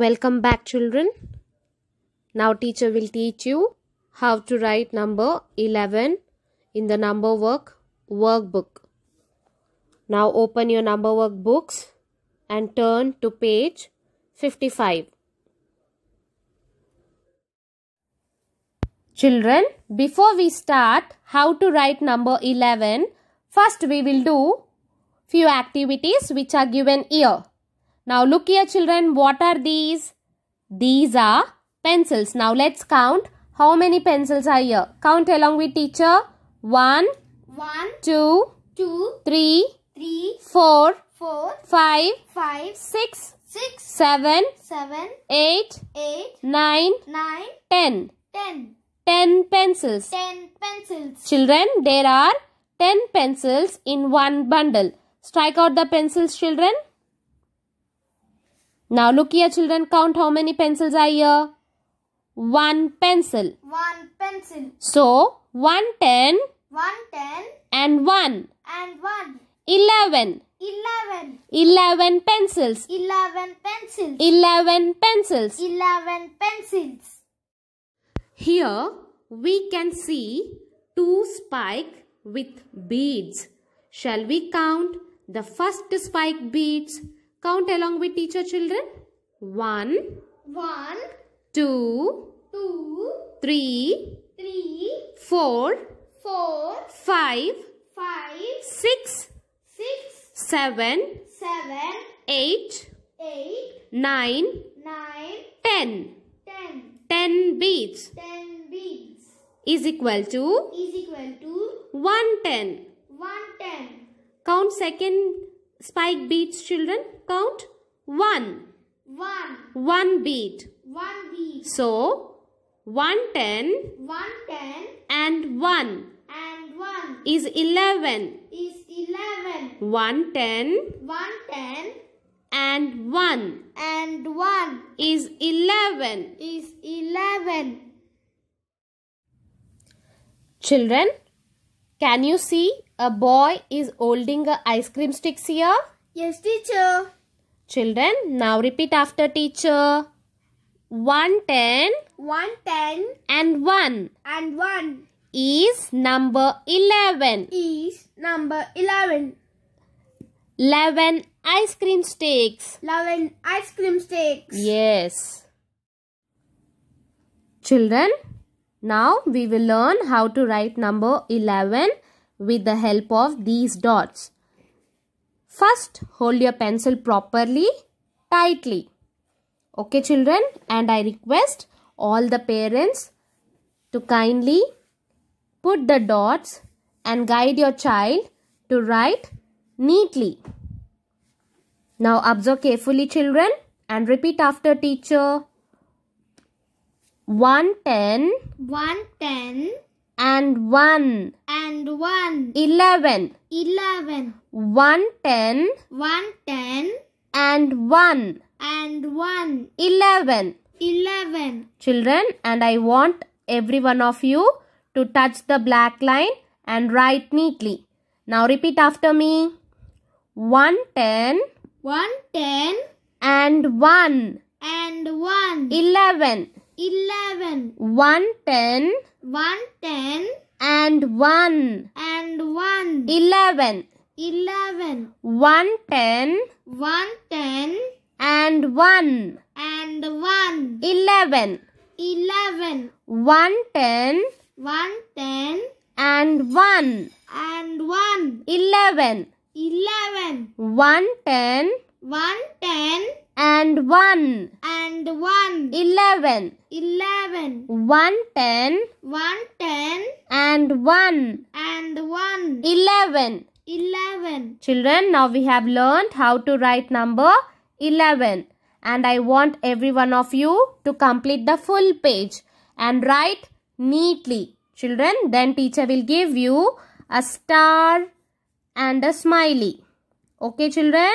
Welcome back children. Now teacher will teach you how to write number 11 in the number work workbook. Now open your number workbooks and turn to page 55. Children, before we start how to write number 11, first we will do few activities which are given here. Now look here children, what are these? These are pencils. Now let's count how many pencils are here. Count along with teacher. One, one, two, two, three, three, four, four, five, five, six, six, seven, seven, eight, eight, nine, nine, ten, ten, ten pencils. Ten pencils. Children, there are ten pencils in one bundle. Strike out the pencils, children. Now look here children, count how many pencils are here. One pencil. One pencil. So, one ten. One ten. And one. And one. Eleven. Eleven. Eleven pencils. Eleven pencils. Eleven pencils. Eleven pencils. Here we can see two spike with beads. Shall we count the first spike beads? Count along with teacher children. One, one, two, two, three, three, four, four, five, five, six, six, seven, seven, eight, eight, nine, nine, ten, ten, ten beads. Ten beads is equal to is equal to one ten. One ten. Count second spike beats, children? Count one. One. One beat. One beat. So, one ten. One ten. And one. And one. Is eleven. Is eleven. One ten. One ten. And one. And one. Is eleven. Is eleven. Children. Can you see a boy is holding a ice cream stick here? Yes, teacher. Children, now repeat after teacher. One ten. One ten. And one. And one. Is number eleven. Is number eleven. Eleven ice cream sticks. Eleven ice cream sticks. Yes. Children, now we will learn how to write number 11 with the help of these dots. First, hold your pencil properly, tightly. Okay children and I request all the parents to kindly put the dots and guide your child to write neatly. Now observe carefully children and repeat after teacher. One ten, one ten, And one. And one, eleven, eleven, one ten, one ten, And one. And one, eleven, eleven. Children, and I want every one of you to touch the black line and write neatly. Now repeat after me. One ten, one ten, And one. And one, eleven eleven. One ten. One ten. And one. And one. Eleven. Eleven. One ten. One ten. And one. And one. Eleven. Eleven. One ten. One ten. And one. And one. Eleven. Eleven. One ten. One ten and one and one eleven eleven one ten one ten and one and one eleven eleven children now we have learned how to write number eleven and I want every one of you to complete the full page and write neatly children then teacher will give you a star and a smiley okay children